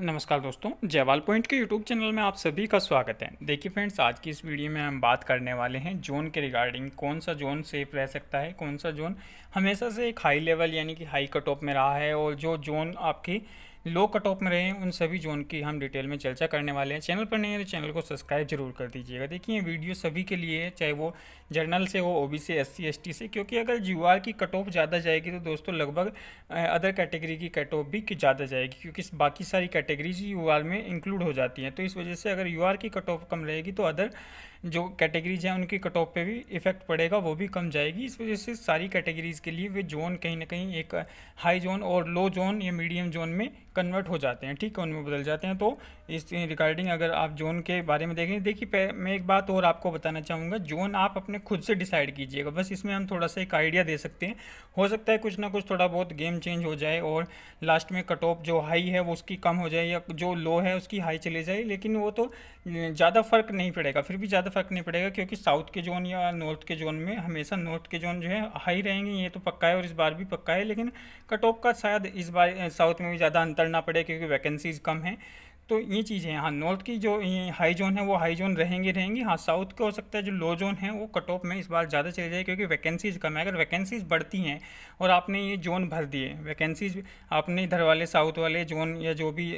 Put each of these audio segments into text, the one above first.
नमस्कार दोस्तों जयवाल पॉइंट के यूट्यूब चैनल में आप सभी का स्वागत है देखिए फ्रेंड्स आज की इस वीडियो में हम बात करने वाले हैं जोन के रिगार्डिंग कौन सा जोन सेफ रह सकता है कौन सा जोन हमेशा से एक हाई लेवल यानी कि हाई कट ऑफ में रहा है और जो जोन आपकी लो कट ऑफ में रहे उन सभी जोन की हम डिटेल में चर्चा करने वाले हैं चैनल पर नहीं है तो चैनल को सब्सक्राइब जरूर कर दीजिएगा देखिए वीडियो सभी के लिए है चाहे वो जर्नल से हो ओबीसी एससी एसटी से क्योंकि अगर यूआर की कट ऑफ ज़्यादा जाएगी तो दोस्तों लगभग अदर कैटेगरी की कट ऑफ भी ज़्यादा जाएगी क्योंकि बाकी सारी कैटेगरीज यू में इंक्लूड हो जाती हैं तो इस वजह से अगर यू की कट ऑफ कम रहेगी तो अदर जो कैटेगरीज हैं उनकी कट ऑफ पर भी इफेक्ट पड़ेगा वो भी कम जाएगी इस वजह से सारी कैटेगरीज़ के लिए वे जोन कहीं ना कहीं एक हाई जोन और लो जोन या मीडियम जोन में कन्वर्ट हो जाते हैं ठीक है उनमें बदल जाते हैं तो इस रिगार्डिंग अगर आप जोन के बारे में देखें देखिए मैं एक बात और आपको बताना चाहूँगा जोन आप अपने खुद से डिसाइड कीजिएगा बस इसमें हम थोड़ा सा एक आइडिया दे सकते हैं हो सकता है कुछ ना कुछ थोड़ा बहुत गेम चेंज हो जाए और लास्ट में कट ऑफ जो हाई है वो उसकी कम हो जाए या जो लो है उसकी हाई चले जाए लेकिन वो तो ज़्यादा फ़र्क नहीं पड़ेगा फिर भी ज़्यादा फ़र्क नहीं पड़ेगा क्योंकि साउथ के जोन या नॉर्थ के जोन में हमेशा नॉर्थ के जोन जो है हाई रहेंगे ये तो पक्का है और इस बार भी पक्का है लेकिन कट ऑफ का शायद इस बार साउथ में भी ज़्यादा अंतर करना पड़े क्योंकि वैकेंसीज़ कम हैं तो ये चीज़ें हैं हाँ नॉर्थ की जो हाई जोन है वो हाई जोन रहेंगी रहेंगी हाँ साउथ का हो सकता है जो लो जोन है वो कट ऑफ में इस बार ज़्यादा चले जाए क्योंकि वैकेंसीज़ कम है अगर वैकेंसीज़ बढ़ती हैं और आपने ये जोन भर दिए वैकेंसीज़ आपने इधर वाले साउथ वाले जोन या जो भी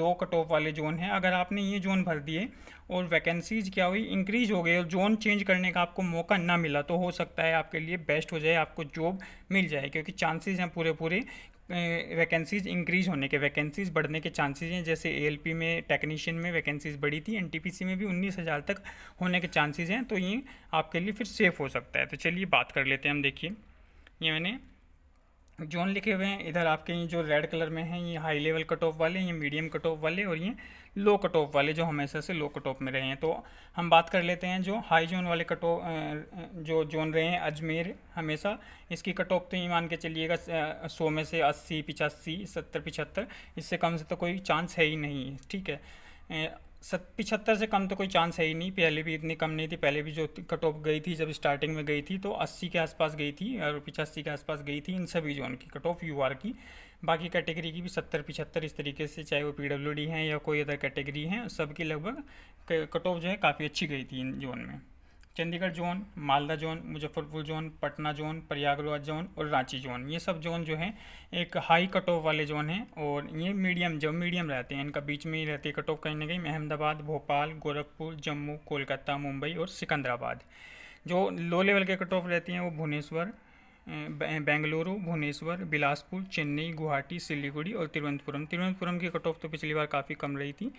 लो कट ऑफ वाले जोन हैं अगर आपने ये जोन भर दिए और वैकेंसीज़ क्या हुई इंक्रीज़ हो गई और जोन चेंज करने का आपको मौका ना मिला तो हो सकता है आपके लिए बेस्ट हो जाए आपको जॉब मिल जाए क्योंकि चांसेस हैं पूरे पूरे वैकेंसीज़ इंक्रीज होने के वैकेंसीज़ बढ़ने के चांसेस हैं जैसे ए में टेक्नीशियन में वैकेंसीज़ बढ़ी थी एन में भी उन्नीस हज़ार तक होने के चांसेस हैं तो ये आपके लिए फिर सेफ़ हो सकता है तो चलिए बात कर लेते हैं हम देखिए ये मैंने जोन लिखे हुए हैं इधर आपके ये जो रेड कलर में हैं ये हाई लेवल कट ऑफ वाले ये मीडियम कट ऑफ वाले और ये लो कट ऑफ वाले जो हमेशा से लो कट ऑफ में रहे हैं तो हम बात कर लेते हैं जो हाई जोन वाले कट ऑफ जो जोन रहे हैं अजमेर हमेशा इसकी कट ऑफ तो ये मान के चलिएगा सौ में से अस्सी पिचासी सत्तर पिचहत्तर इससे कम से तो कोई चांस है ही नहीं ठीक है पिछहत्तर से कम तो कोई चांस है ही नहीं पहले भी इतनी कम नहीं थी पहले भी जो कट ऑफ गई थी जब स्टार्टिंग में गई थी तो 80 के आसपास गई थी और पिचासी के आसपास गई थी इन सभी जोन की कट ऑफ यू की बाकी कैटेगरी की भी सत्तर पिछहत्तर इस तरीके से चाहे वो पी डब्ल्यू डी हैं या कोई अदर कैटेगरी हैं सबकी लगभग कट ऑफ जो है काफ़ी अच्छी गई थी इन जोन में Chandigarh zone Malda zone Muzaffarpur zone Patna zone Prayagraj zone और रांची जोन ये सब जोन जो है एक हाई कट ऑफ वाले जोन हैं और ये मीडियम जो मीडियम रहते हैं इनका बीच में ही रहते हैं कट ऑफ कहीं ना कहीं अहमदाबाद भोपाल गोरखपुर जम्मू कोलकाता मुंबई और सिकंदराबाद जो लो लेवल के कट ऑफ रहती हैं वो भुवनेश्वर बेंगलुरु भुवनेश्वर बिलासपुर चेन्नई गुवाहाटी सिलीगुड़ी और तिरुवनंतपुरम तिरुवनंतपुरम की कट ऑफ तो पिछली बार काफ़ी कम रही थी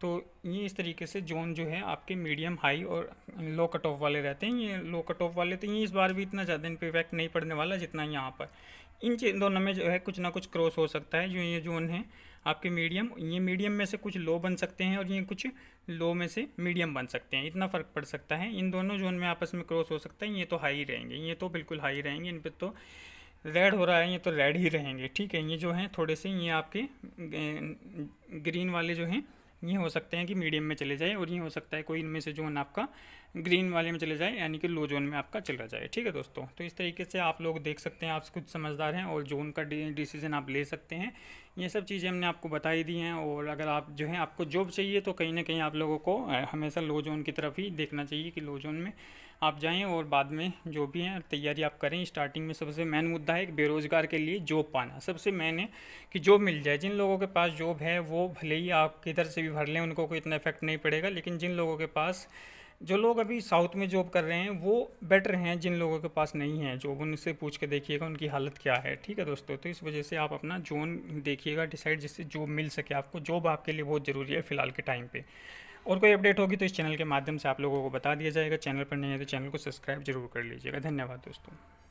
तो ये इस तरीके से जोन जो है आपके मीडियम हाई और लो कट ऑफ वाले रहते हैं ये लो कट ऑफ वाले तो ये इस बार भी इतना ज़्यादा इन पर इफेक्ट नहीं पड़ने वाला जितना यहाँ पर इन दोनों में जो है कुछ ना कुछ क्रॉस हो सकता है जो ये जोन है आपके मीडियम ये मीडियम में से कुछ लो बन सकते हैं और ये कुछ लो में से मीडियम बन सकते हैं इतना फ़र्क पड़ सकता है इन दोनों जोन में आपस में क्रॉस हो सकता है ये तो हाई रहेंगे ये तो बिल्कुल हाई रहेंगे इन पर तो रेड हो रहा है ये तो रेड ही रहेंगे ठीक है ये जो हैं थोड़े से ये आपके ग्रीन वाले जो हैं ये हो सकते हैं कि मीडियम में चले जाए और ये हो सकता है कोई इनमें से जोन आपका ग्रीन वाले में चले जाए यानी कि लो जोन में आपका चला जाए ठीक है दोस्तों तो इस तरीके से आप लोग देख सकते हैं आप कुछ समझदार हैं और जोन का डिसीजन आप ले सकते हैं ये सब चीज़ें हमने आपको बताई दी हैं और अगर आप जो है आपको जॉब चाहिए तो कहीं ना कहीं आप लोगों को हमेशा लो जोन की तरफ ही देखना चाहिए कि लो जोन में आप जाएं और बाद में जो भी हैं तैयारी आप करें स्टार्टिंग में सबसे मेन मुद्दा है एक बेरोज़गार के लिए जॉब पाना सबसे मेन है कि जॉब मिल जाए जिन लोगों के पास जॉब है वो भले ही आप किधर से भी भर लें उनको कोई इतना इफेक्ट नहीं पड़ेगा लेकिन जिन लोगों के पास जो लोग अभी साउथ में जॉब कर रहे हैं वो बेटर हैं जिन लोगों के पास नहीं है जॉब उनसे पूछ के देखिएगा उनकी हालत क्या है ठीक है दोस्तों तो इस वजह से आप अपना जोन देखिएगा डिसाइड जिससे जॉब मिल सके आपको जॉब आपके लिए बहुत ज़रूरी है फ़िलहाल के टाइम पर और कोई अपडेट होगी तो इस चैनल के माध्यम से आप लोगों को बता दिया जाएगा चैनल पर नहीं है तो चैनल को सब्सक्राइब जरूर कर लीजिएगा धन्यवाद दोस्तों